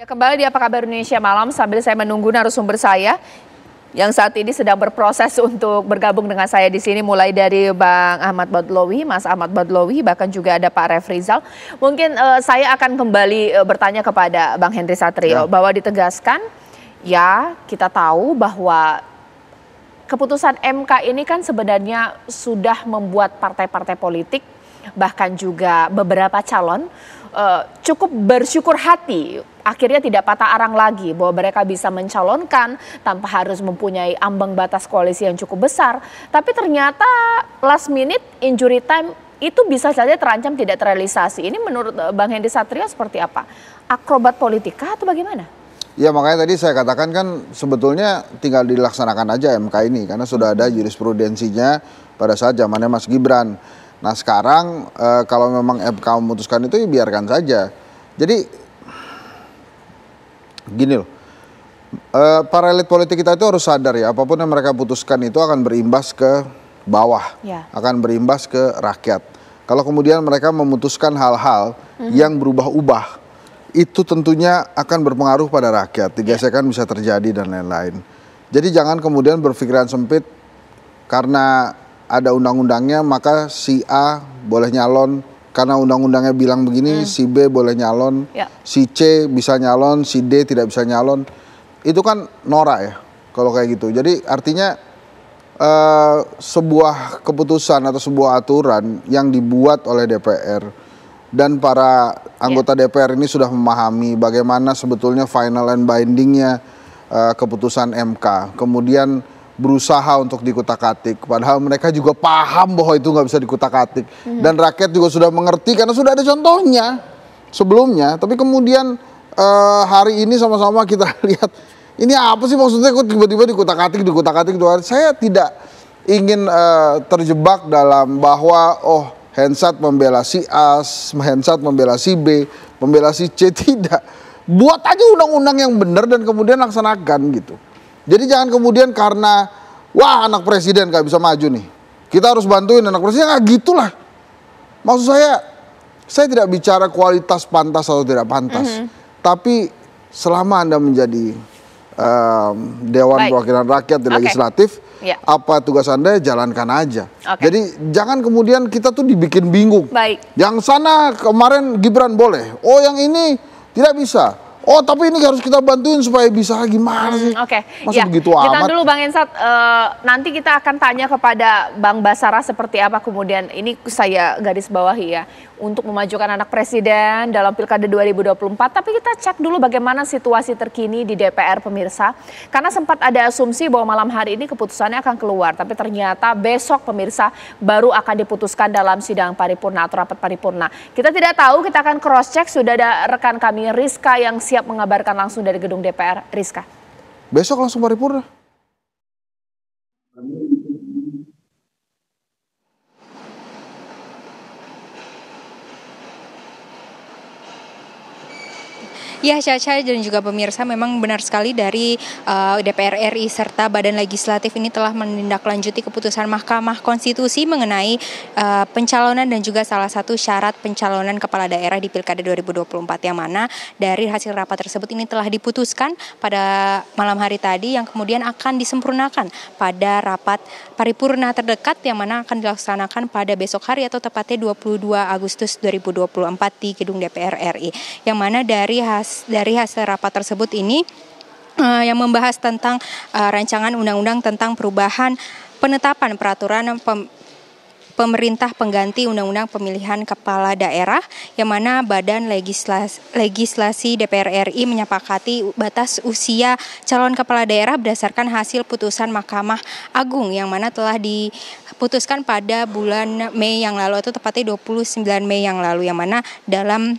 Ya, kembali di Apa Kabar Indonesia Malam sambil saya menunggu narasumber saya yang saat ini sedang berproses untuk bergabung dengan saya di sini mulai dari Bang Ahmad Badlowi, Mas Ahmad Badlowi, bahkan juga ada Pak Ref Rizal. Mungkin uh, saya akan kembali uh, bertanya kepada Bang Henry Satrio ya. bahwa ditegaskan ya kita tahu bahwa keputusan MK ini kan sebenarnya sudah membuat partai-partai politik bahkan juga beberapa calon uh, cukup bersyukur hati akhirnya tidak patah arang lagi bahwa mereka bisa mencalonkan tanpa harus mempunyai ambang batas koalisi yang cukup besar. Tapi ternyata last minute injury time itu bisa saja terancam tidak terrealisasi. Ini menurut eh, Bang Hendy Satrio seperti apa? Akrobat politika atau bagaimana? Ya makanya tadi saya katakan kan sebetulnya tinggal dilaksanakan aja MK ini karena sudah ada mm-hmm. jurisprudensinya pada saat zamannya Mas Gibran. Nah sekarang e, kalau memang MK memutuskan itu ya biarkan saja. Jadi gini loh. Eh, para elit politik kita itu harus sadar ya, apapun yang mereka putuskan itu akan berimbas ke bawah, ya. akan berimbas ke rakyat. Kalau kemudian mereka memutuskan hal-hal mm-hmm. yang berubah-ubah, itu tentunya akan berpengaruh pada rakyat. Digesekan ya. bisa terjadi dan lain-lain. Jadi jangan kemudian berpikiran sempit karena ada undang-undangnya maka si A boleh nyalon karena undang-undangnya bilang begini hmm. si B boleh nyalon, ya. si C bisa nyalon, si D tidak bisa nyalon. Itu kan norak ya kalau kayak gitu. Jadi artinya uh, sebuah keputusan atau sebuah aturan yang dibuat oleh DPR dan para anggota ya. DPR ini sudah memahami bagaimana sebetulnya final and bindingnya uh, keputusan MK. Kemudian berusaha untuk dikutak-atik. Padahal mereka juga paham bahwa itu nggak bisa dikutak-atik. Mm-hmm. Dan rakyat juga sudah mengerti karena sudah ada contohnya sebelumnya. Tapi kemudian uh, hari ini sama-sama kita lihat ini apa sih maksudnya kok tiba-tiba dikutak-atik, dikutak-atik. Saya tidak ingin uh, terjebak dalam bahwa oh handset membela si A, handset membela si B, membela si C tidak. Buat aja undang-undang yang benar dan kemudian laksanakan gitu. Jadi jangan kemudian karena wah anak presiden gak bisa maju nih. Kita harus bantuin anak presiden, nggak ya, gitulah. Maksud saya, saya tidak bicara kualitas pantas atau tidak pantas. Mm -hmm. Tapi selama Anda menjadi um, Dewan Perwakilan Rakyat di okay. legislatif, yeah. apa tugas Anda jalankan aja. Okay. Jadi jangan kemudian kita tuh dibikin bingung. Baik. Yang sana kemarin Gibran boleh, oh yang ini tidak bisa Oh tapi ini harus kita bantuin supaya bisa gimana hmm, sih? Hmm, Oke. Okay. ya. begitu amat? Kita dulu Bang Ensat, uh, nanti kita akan tanya kepada Bang Basara seperti apa kemudian ini saya garis bawahi ya untuk memajukan anak presiden dalam Pilkada 2024. Tapi kita cek dulu bagaimana situasi terkini di DPR pemirsa. Karena sempat ada asumsi bahwa malam hari ini keputusannya akan keluar, tapi ternyata besok pemirsa baru akan diputuskan dalam sidang paripurna atau rapat paripurna. Kita tidak tahu, kita akan cross check sudah ada rekan kami Rizka yang siap siap mengabarkan langsung dari gedung DPR, Rizka. Besok langsung paripurna. Ya, Caca dan juga pemirsa memang benar sekali dari uh, DPR RI serta Badan Legislatif ini telah menindaklanjuti keputusan Mahkamah Konstitusi mengenai uh, pencalonan dan juga salah satu syarat pencalonan kepala daerah di Pilkada 2024 yang mana dari hasil rapat tersebut ini telah diputuskan pada malam hari tadi yang kemudian akan disempurnakan pada rapat paripurna terdekat yang mana akan dilaksanakan pada besok hari atau tepatnya 22 Agustus 2024 di gedung DPR RI yang mana dari hasil dari hasil rapat tersebut ini uh, yang membahas tentang uh, rancangan undang-undang tentang perubahan penetapan peraturan pem pemerintah pengganti Undang-Undang Pemilihan Kepala Daerah yang mana Badan Legislasi, Legislasi DPR RI menyepakati batas usia calon kepala daerah berdasarkan hasil putusan Mahkamah Agung yang mana telah diputuskan pada bulan Mei yang lalu atau tepatnya 29 Mei yang lalu yang mana dalam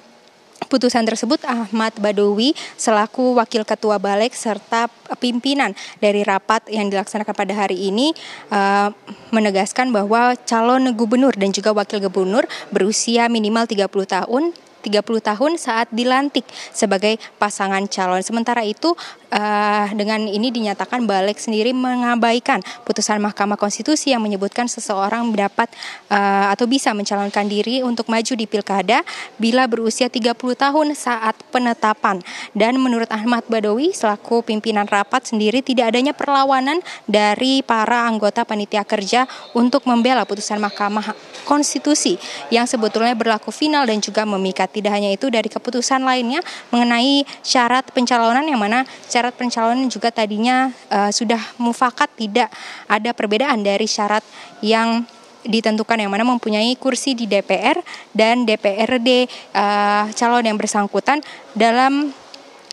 putusan tersebut Ahmad Badowi selaku Wakil Ketua Balik serta pimpinan dari rapat yang dilaksanakan pada hari ini uh, menegaskan bahwa calon gubernur dan juga wakil gubernur berusia minimal 30 tahun 30 tahun saat dilantik sebagai pasangan calon. Sementara itu uh, dengan ini dinyatakan Balek sendiri mengabaikan putusan Mahkamah Konstitusi yang menyebutkan seseorang dapat uh, atau bisa mencalonkan diri untuk maju di pilkada bila berusia 30 tahun saat penetapan. Dan menurut Ahmad Badawi selaku pimpinan rapat sendiri tidak adanya perlawanan dari para anggota panitia kerja untuk membela putusan Mahkamah Konstitusi yang sebetulnya berlaku final dan juga memikat. Tidak hanya itu dari keputusan lainnya mengenai syarat pencalonan yang mana syarat pencalonan juga tadinya uh, sudah mufakat tidak ada perbedaan dari syarat yang ditentukan yang mana mempunyai kursi di DPR dan DPRD uh, eh, calon yang bersangkutan dalam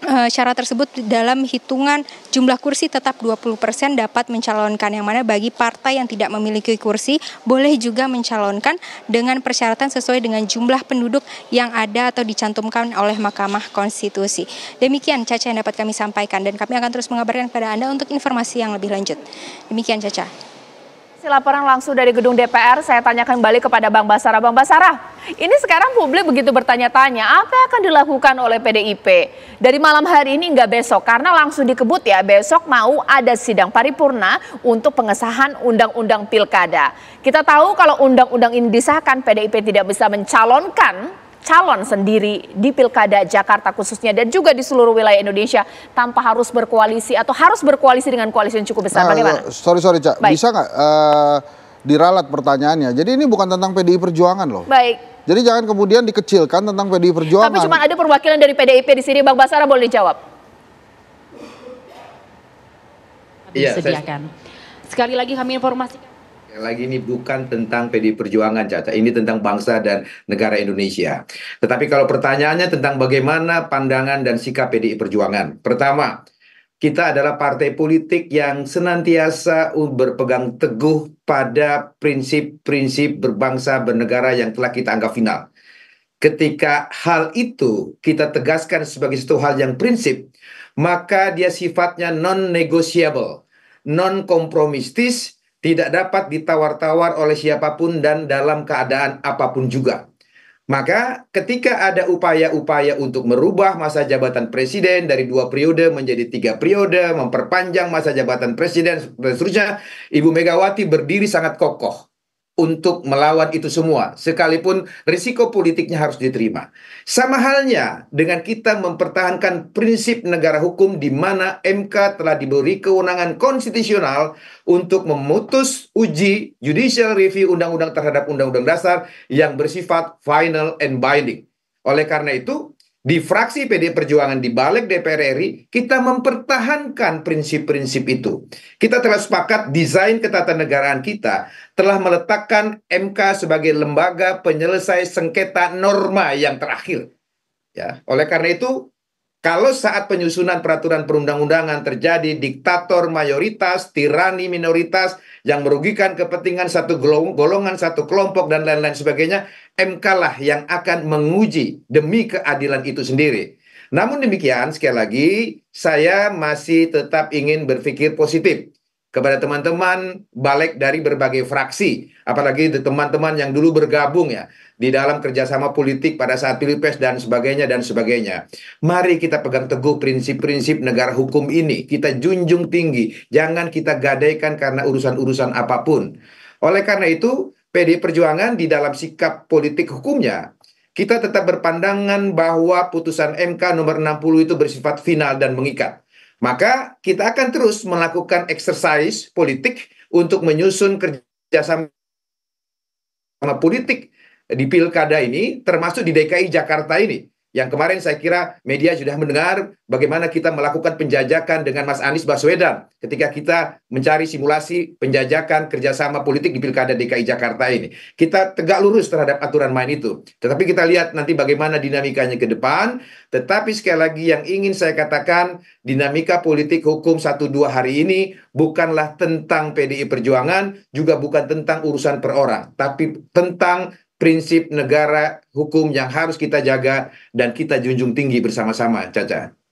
Eh, syarat tersebut dalam hitungan jumlah kursi tetap 20% dapat mencalonkan yang mana bagi partai yang tidak memiliki kursi boleh juga mencalonkan dengan persyaratan sesuai dengan jumlah penduduk yang ada atau dicantumkan oleh Mahkamah Konstitusi. Demikian Caca yang dapat kami sampaikan dan kami akan terus mengabarkan kepada Anda untuk informasi yang lebih lanjut. Demikian Caca kasih laporan langsung dari gedung DPR, saya tanyakan kembali kepada Bang Basara. Bang Basara, ini sekarang publik begitu bertanya-tanya, apa yang akan dilakukan oleh PDIP? Dari malam hari ini nggak besok, karena langsung dikebut ya, besok mau ada sidang paripurna untuk pengesahan Undang-Undang Pilkada. Kita tahu kalau Undang-Undang ini disahkan, PDIP tidak bisa mencalonkan calon sendiri di Pilkada Jakarta khususnya dan juga di seluruh wilayah Indonesia tanpa harus berkoalisi atau harus berkoalisi dengan koalisi yang cukup besar? Nah, Bagaimana? Eh, sorry sorry Cak, Baik. bisa nggak uh, diralat pertanyaannya? Jadi ini bukan tentang PDI Perjuangan loh. Baik. Jadi jangan kemudian dikecilkan tentang PDI Perjuangan. Tapi cuma ada perwakilan dari PDIP di sini, Bang Basara boleh jawab. Iya, disediakan. Saya... Sekali lagi kami informasikan lagi ini bukan tentang PD Perjuangan Caca, ini tentang bangsa dan negara Indonesia. Tetapi kalau pertanyaannya tentang bagaimana pandangan dan sikap PDI Perjuangan. Pertama, kita adalah partai politik yang senantiasa berpegang teguh pada prinsip-prinsip berbangsa bernegara yang telah kita anggap final. Ketika hal itu kita tegaskan sebagai satu hal yang prinsip, maka dia sifatnya non-negotiable, non-kompromistis, tidak dapat ditawar-tawar oleh siapapun dan dalam keadaan apapun juga. Maka ketika ada upaya-upaya untuk merubah masa jabatan presiden dari dua periode menjadi tiga periode, memperpanjang masa jabatan presiden, dan seterusnya, Ibu Megawati berdiri sangat kokoh untuk melawan itu semua, sekalipun risiko politiknya harus diterima. Sama halnya dengan kita mempertahankan prinsip negara hukum di mana MK telah diberi kewenangan konstitusional untuk memutus uji judicial review undang-undang terhadap undang-undang dasar yang bersifat final and binding. Oleh karena itu, di fraksi PD Perjuangan di balik DPR RI kita mempertahankan prinsip-prinsip itu. Kita telah sepakat desain ketatanegaraan kita telah meletakkan MK sebagai lembaga penyelesai sengketa norma yang terakhir. Ya, oleh karena itu kalau saat penyusunan peraturan perundang-undangan terjadi diktator mayoritas, tirani minoritas yang merugikan kepentingan satu golongan, satu kelompok dan lain-lain sebagainya, MK lah yang akan menguji demi keadilan itu sendiri. Namun demikian sekali lagi saya masih tetap ingin berpikir positif kepada teman-teman balik dari berbagai fraksi, apalagi teman-teman yang dulu bergabung ya di dalam kerjasama politik pada saat pilpres dan sebagainya dan sebagainya. Mari kita pegang teguh prinsip-prinsip negara hukum ini, kita junjung tinggi, jangan kita gadaikan karena urusan-urusan apapun. Oleh karena itu, PD Perjuangan di dalam sikap politik hukumnya kita tetap berpandangan bahwa putusan MK nomor 60 itu bersifat final dan mengikat maka kita akan terus melakukan eksersis politik untuk menyusun kerjasama politik di pilkada ini, termasuk di DKI Jakarta ini. Yang kemarin saya kira media sudah mendengar bagaimana kita melakukan penjajakan dengan Mas Anies Baswedan ketika kita mencari simulasi penjajakan kerjasama politik di Pilkada DKI Jakarta ini. Kita tegak lurus terhadap aturan main itu. Tetapi kita lihat nanti bagaimana dinamikanya ke depan. Tetapi sekali lagi yang ingin saya katakan, dinamika politik hukum satu dua hari ini bukanlah tentang PDI Perjuangan, juga bukan tentang urusan per orang, tapi tentang prinsip negara hukum yang harus kita jaga dan kita junjung tinggi bersama sama caca